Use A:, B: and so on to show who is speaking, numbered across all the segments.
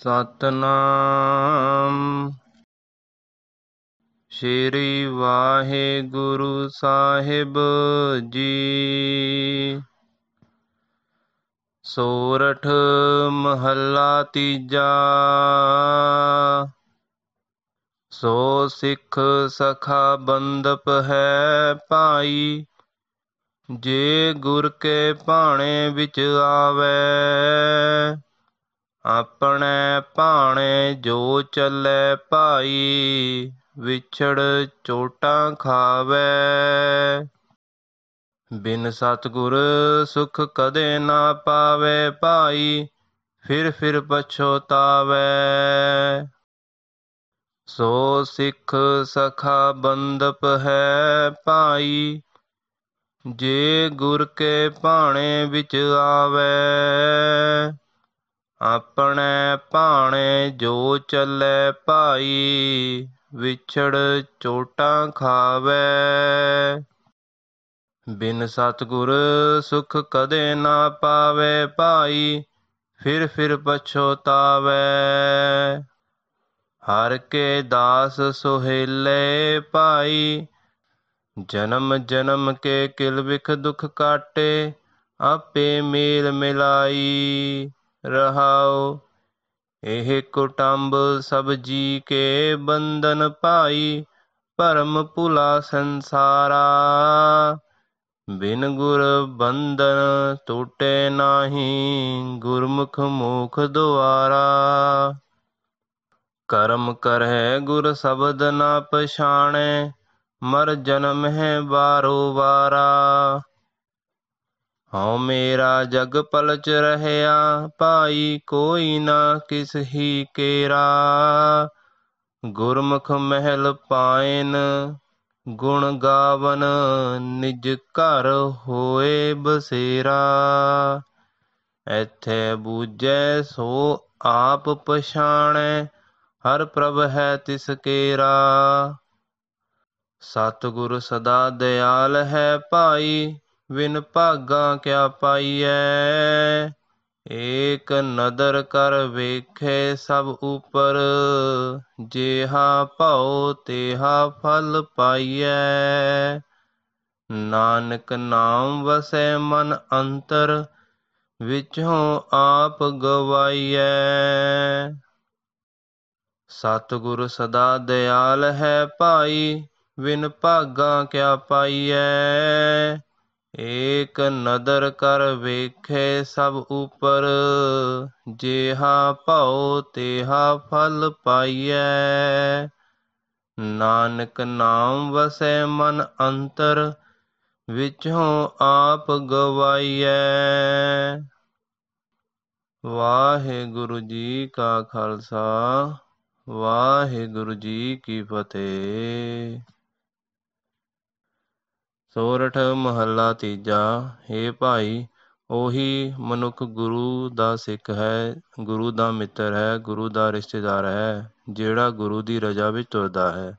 A: ਸਤਨਾਮ ਸ੍ਰੀ ਵਾਹਿਗੁਰੂ ਸਾਹਿਬ ਜੀ ਸੋਰਠ ਮਹੱਲਾ ਤੀਜਾ ਸੋ ਸਿੱਖ ਸਖਾ ਬੰਦਪ ਹੈ ਭਾਈ ਜੇ ਗੁਰ ਕੇ ਭਾਣੇ ਵਿੱਚ ਆਵੇ ਆਪਣੇ ਭਾਣੇ ਜੋ ਚੱਲੇ ਭਾਈ ਵਿਛੜ ਚੋਟਾਂ ਖਾਵੇ ਬਿਨ ਸਤਗੁਰ ਸੁਖ ਕਦੇ ਨਾ ਪਾਵੇ ਭਾਈ ਫਿਰ ਫਿਰ ਪਛੋਤਾਵੇ ਸੋ ਸਿੱਖ ਸਖਾ ਬੰਦਪ ਹੈ ਭਾਈ ਜੇ ਗੁਰ ਕੇ ਭਾਣੇ ਵਿੱਚ ਆਵੇ ਆਪਣੇ ਭਾਣੇ ਜੋ ਚੱਲੇ ਭਾਈ ਵਿਛੜ ਚੋਟਾਂ ਖਾਵੇ ਬਿਨ ਸਤਗੁਰ ਸੁਖ ਕਦੇ ਨਾ ਪਾਵੇ ਭਾਈ ਫਿਰ ਫਿਰ ਪਛੋਤਾਵੇ ਹਰ ਕੇ ਦਾਸ ਸੁਹੇਲੇ ਭਾਈ ਜਨਮ ਜਨਮ ਕੇ ਕਿਲ ਵਿਖ ਦੁਖ ਕਾਟੇ ਆਪੇ ਮੇਲ ਮਿਲਾਈ ਰਹਾਉ ਇਹ ਕੁਟੰਬ ਸਭ ਜੀ ਕੇ ਬੰਧਨ ਪਾਈ ਪਰਮ ਪੁਲਾ ਸੰਸਾਰਾ ਬਿਨ ਗੁਰ ਬੰਧਨ ਟੁੱਟੇ ਨਾਹੀ ਗੁਰਮੁਖ ਮੋਖ ਦੁਆਰਾ ਕਰਮ ਕਰਹਿ ਗੁਰ ਸ਼ਬਦ ਨਾ ਪਛਾਣੈ ਮਰ ਜਨਮ ਹੈ ਬਾਰੋ ਵਾਰਾ ਹਉ ਮੇਰਾ ਜਗ ਪਲਚ ਰਹਿਆ ਭਾਈ ਕੋਈ ਨਾ ਕਿਸ ਹੀ ਕੇਰਾ ਗੁਰਮੁਖ ਮਹਿਲ ਪਾਇਨ ਗੁਣ ਗਾਵਨ ਨਿਜ ਘਰ ਹੋਏ ਬਸੇਰਾ ਇੱਥੇ ਬੂਝੈ ਸੋ ਆਪ ਪਛਾਣੈ ਹਰ ਪ੍ਰਭ ਹੈ ਤਿਸ ਕੇਰਾ ਸਤਿਗੁਰ ਸਦਾ ਦਿਆਲ ਹੈ ਭਾਈ ਵਿਨ ਭਾਗਾ ਕਿਆ ਪਾਈਐ ਏਕ ਨਦਰ ਕਰ ਵੇਖੇ ਸਭ ਉਪਰ ਜਿਹਾ ਭਉ ਤੇਹਾ ਫਲ ਪਾਈਐ ਨਾਨਕ ਨਾਮ ਵਸੈ ਮਨ ਅੰਤਰ ਵਿਚੋਂ ਆਪ ਗਵਾਈਐ ਸਤਿਗੁਰ ਸਦਾ ਦਿਆਲ ਹੈ ਭਾਈ ਵਿਨ ਭਾਗਾ ਕਿਆ ਪਾਈਐ ਏਕ ਨਦਰ ਕਰ ਵੇਖੇ ਸਭ ਉਪਰ ਜਿਹਾ ਭਉ ਤੇਹਾ ਫਲ ਪਾਈਐ ਨਾਨਕ ਨਾਮ ਵਸੈ ਮਨ ਅੰਤਰ ਵਿਚੋਂ ਆਪ ਗਵਾਈਐ ਵਾਹਿਗੁਰੂ ਜੀ ਕਾ ਖਾਲਸਾ ਵਾਹਿਗੁਰੂ ਜੀ ਕੀ ਫਤਿਹ ਸੋਰਠ ਮਹੱਲਾ ਤੀਜਾ हे ਭਾਈ ਉਹੀ ਮਨੁੱਖ ਗੁਰੂ ਦਾ ਸਿੱਖ ਹੈ ਗੁਰੂ ਦਾ ਮਿੱਤਰ ਹੈ ਗੁਰੂ ਦਾ ਰਿਸ਼ਤੇਦਾਰ ਹੈ ਜਿਹੜਾ ਗੁਰੂ ਦੀ ਰਜ਼ਾ ਵਿੱਚ ਤੁਰਦਾ ਹੈ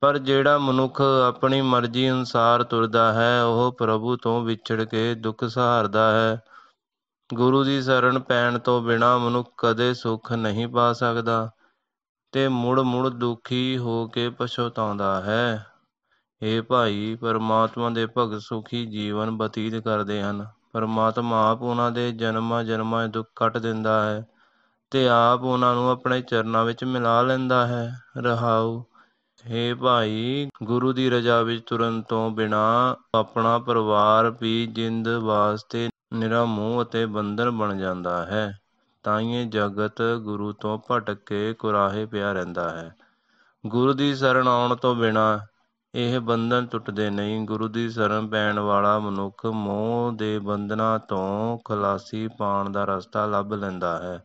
A: ਪਰ ਜਿਹੜਾ ਮਨੁੱਖ ਆਪਣੀ ਮਰਜ਼ੀ ਅਨੁਸਾਰ ਤੁਰਦਾ ਹੈ ਉਹ ਪ੍ਰਭੂ ਤੋਂ ਵਿਛੜ ਕੇ ਦੁੱਖ ਸਹਾਰਦਾ ਹੈ ਗੁਰੂ ਦੀ ਸ਼ਰਨ ਪੈਣ ਤੋਂ ਬਿਨਾ ਮਨੁੱਖ ਕਦੇ ਸੁੱਖ ਨਹੀਂ ਪਾ ਸਕਦਾ ਤੇ ਮੁੜ ਮੁੜ ਦੁਖੀ ਹੋ ਕੇ ਪਛਤਾਉਂਦਾ ਹੈ ਹੇ ਭਾਈ ਪਰਮਾਤਮਾ ਦੇ ਭਗਤ ਸੁਖੀ ਜੀਵਨ ਬਤੀਤ ਕਰਦੇ ਹਨ ਪਰਮਾਤਮਾ ਆਪ ਉਹਨਾਂ ਦੇ ਜਨਮਾਂ ਜਨਮਾਂ ਦੇ ਦੁੱਖ ਕੱਟ ਦਿੰਦਾ ਹੈ ਤੇ ਆਪ ਉਹਨਾਂ ਨੂੰ ਆਪਣੇ ਚਰਨਾਂ ਵਿੱਚ ਮਿਲਾ ਲੈਂਦਾ ਹੈ ਰਹਾਉ ਹੇ ਭਾਈ ਗੁਰੂ ਦੀ ਰਜ਼ਾ ਵਿੱਚ ਤੁਰਨ ਤੋਂ ਬਿਨਾਂ ਆਪਣਾ ਪਰਿਵਾਰ ਵੀ ਜਿੰਦ ਵਾਸਤੇ ਨਿਰਾ ਮੋਹ ਅਤੇ ਬੰਦਰ ਬਣ ਜਾਂਦਾ ਹੈ ਤਾਈਏ ਜਗਤ ਗੁਰੂ ਤੋਂ ਭਟਕ ਕੇ ਕੁਰਾਹੇ ਪਿਆ ਰਹਿੰਦਾ ਹੈ ਗੁਰੂ ਦੀ ਸ਼ਰਨ ਆਉਣ ਤੋਂ ਬਿਨਾਂ ਇਹ ਬੰਧਨ ਟੁੱਟਦੇ ਨਹੀਂ ਗੁਰੂ ਦੀ ਸ਼ਰਨ ਪੈਣ ਵਾਲਾ ਮਨੁੱਖ ਮੋਹ ਦੇ ਬੰਧਨਾਂ ਤੋਂ ਖਲਾਸੀ ਪਾਉਣ ਦਾ ਰਸਤਾ ਲੱਭ ਲੈਂਦਾ ਹੈ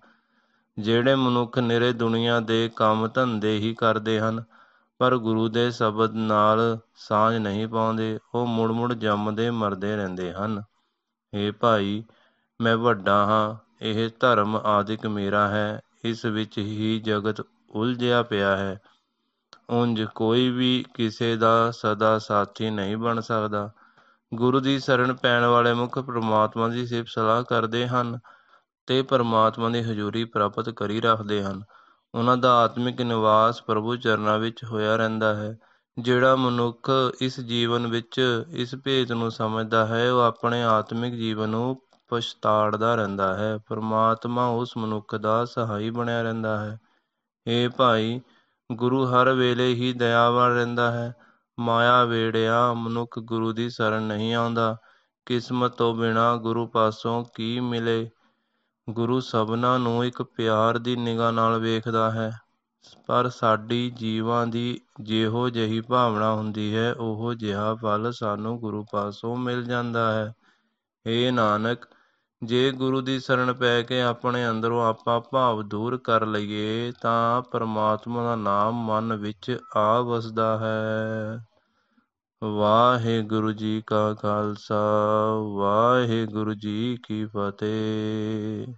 A: ਜਿਹੜੇ ਮਨੁੱਖ ਨਿਰੇ ਦੁਨੀਆ ਦੇ ਕੰਮ ਧੰਦੇ ਹੀ ਕਰਦੇ ਹਨ ਪਰ ਗੁਰੂ ਦੇ ਸ਼ਬਦ ਨਾਲ ਸਾਂਝ ਨਹੀਂ ਪਾਉਂਦੇ ਉਹ ਮੁੜ-ਮੁੜ ਜੰਮਦੇ ਮਰਦੇ ਰਹਿੰਦੇ ਹਨ ਏ ਭਾਈ ਮੈਂ ਵੱਡਾ ਹਾਂ ਇਹ ਧਰਮ ਆਦਿਕ ਮੇਰਾ ਹੈ ਇਸ ਵਿੱਚ ਹੀ ਜਗਤ ਉਲਝਿਆ ਪਿਆ ਹੈ ਉੰਜ ਕੋਈ ਵੀ ਕਿਸੇ ਦਾ ਸਦਾ ਸਾਥੀ ਨਹੀਂ ਬਣ ਸਕਦਾ ਗੁਰੂ ਦੀ ਸ਼ਰਨ ਪੈਣ ਵਾਲੇ ਮੁੱਖ ਪ੍ਰਮਾਤਮਾ ਦੀ ਸਿਫਤ ਸਲਾਹ ਕਰਦੇ ਹਨ ਤੇ ਪ੍ਰਮਾਤਮਾ ਦੀ ਹਜ਼ੂਰੀ ਪ੍ਰਾਪਤ ਕਰੀ ਰੱਖਦੇ ਹਨ ਉਹਨਾਂ ਦਾ ਆਤਮਿਕ ਨਿਵਾਸ ਪ੍ਰਭੂ ਚਰਨਾਂ ਵਿੱਚ ਹੋਇਆ ਰਹਿੰਦਾ ਹੈ ਜਿਹੜਾ ਮਨੁੱਖ ਇਸ ਜੀਵਨ ਵਿੱਚ ਇਸ ਭੇਦ ਨੂੰ ਸਮਝਦਾ ਹੈ ਉਹ ਆਪਣੇ ਆਤਮਿਕ ਜੀਵਨ ਨੂੰ ਪਛਤਾੜਦਾ ਰਹਿੰਦਾ ਹੈ ਪ੍ਰਮਾਤਮਾ ਉਸ ਮਨੁੱਖ ਦਾ ਸਹਾਈ ਬਣਿਆ ਰਹਿੰਦਾ ਹੈ ਏ ਭਾਈ ਗੁਰੂ ਹਰ ਵੇਲੇ ਹੀ ਦਇਆਵਾਨ ਰਹਿੰਦਾ ਹੈ ਮਾਇਆ ਵੇੜਿਆ ਮਨੁੱਖ ਗੁਰੂ ਦੀ ਸ਼ਰਨ ਨਹੀਂ ਆਉਂਦਾ ਕਿਸਮਤ ਤੋਂ ਬਿਨਾ ਗੁਰੂ ਪਾਸੋਂ ਕੀ ਮਿਲੇ ਗੁਰੂ ਸਭਨਾ ਨੂੰ ਇੱਕ ਪਿਆਰ ਦੀ ਨਿਗਾਹ ਨਾਲ ਵੇਖਦਾ ਹੈ ਪਰ ਸਾਡੀ ਜੀਵਾਂ ਦੀ ਜਿਹੋ ਜਹੀ ਭਾਵਨਾ ਹੁੰਦੀ ਹੈ ਉਹੋ ਜਿਹਾ ਫਲ ਸਾਨੂੰ ਗੁਰੂ ਪਾਸੋਂ ਮਿਲ ਜਾਂਦਾ ਹੈ ਏ ਨਾਨਕ ਜੇ ਗੁਰੂ ਦੀ ਸ਼ਰਨ ਪੈ ਕੇ ਆਪਣੇ ਅੰਦਰੋਂ ਆਪਾ ਭਾਵ ਦੂਰ ਕਰ ਲਈਏ ਤਾਂ ਪਰਮਾਤਮਾ ਦਾ ਨਾਮ ਮਨ ਵਿੱਚ ਆ ਵਸਦਾ ਹੈ ਵਾਹਿਗੁਰੂ ਜੀ ਕਾ ਖਾਲਸਾ ਵਾਹਿਗੁਰੂ ਜੀ ਕੀ ਫਤਿਹ